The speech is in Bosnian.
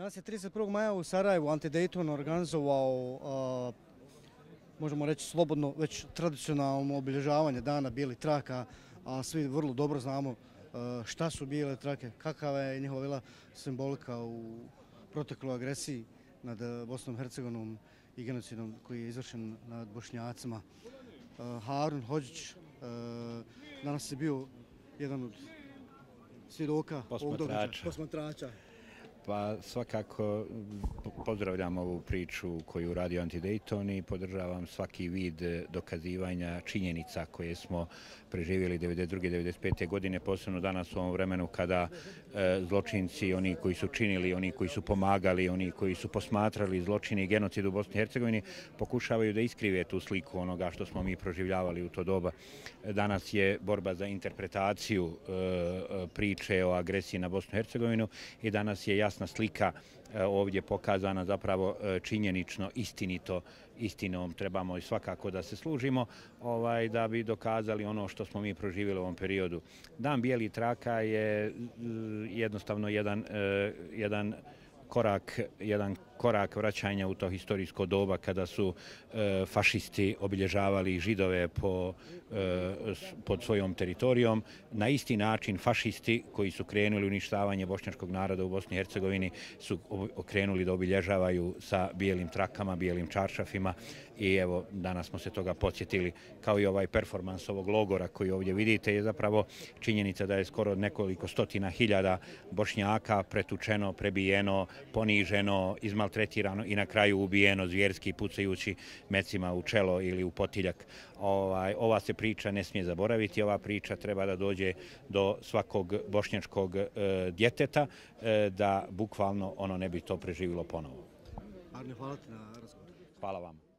Danas je 31. maja u Sarajevu Antidejton organizovao, možemo reći slobodno, već tradicionalno obilježavanje dana bijeli traka, a svi vrlo dobro znamo šta su bijele trake, kakava je njihova bila simbolika u proteklu agresiji nad e, Bosnom Hercegonom i genocidom koji je izvršen nad Bošnjacima. E, Harun Hođić e, danas je bio jedan od svjedoka Posmatrača. Pa svakako pozdravljam ovu priču koju radi Antidejton i podržavam svaki vid dokazivanja činjenica koje smo preživjeli 1992. 1995. godine, posebno danas u ovom vremenu kada e, zločinci, oni koji su činili, oni koji su pomagali, oni koji su posmatrali zločini i genocid u Bosni i Hercegovini, pokušavaju da iskrive tu sliku onoga što smo mi proživljavali u to doba. Danas je borba za interpretaciju e, e, priče o agresiji na Bosnu i Hercegovinu i danas je jasno jasna slika e, ovdje pokazana zapravo e, činjenično, istinito, istinom trebamo i svakako da se služimo ovaj da bi dokazali ono što smo mi proživjeli u ovom periodu. Dan Bijeli traka je e, jednostavno jedan jedan korak, jedan korak vraćanja u to historijsko doba kada su e, fašisti obilježavali židove e, pod svojom teritorijom. Na isti način fašisti koji su krenuli uništavanje bošnjačkog naroda u Bosni i Hercegovini su krenuli da obilježavaju sa bijelim trakama, bijelim čaršafima i evo danas smo se toga podsjetili kao i ovaj performans ovog logora koji ovdje vidite je zapravo činjenica da je skoro nekoliko stotina hiljada bošnjaka pretučeno, prebijeno, poniženo, izmalčeno maltretirano i na kraju ubijeno zvjerski pucajući mecima u čelo ili u potiljak. Ovaj, ova se priča ne smije zaboraviti, ova priča treba da dođe do svakog bošnjačkog e, djeteta e, da bukvalno ono ne bi to preživilo ponovo. hvala ti na razgovor. Hvala vam.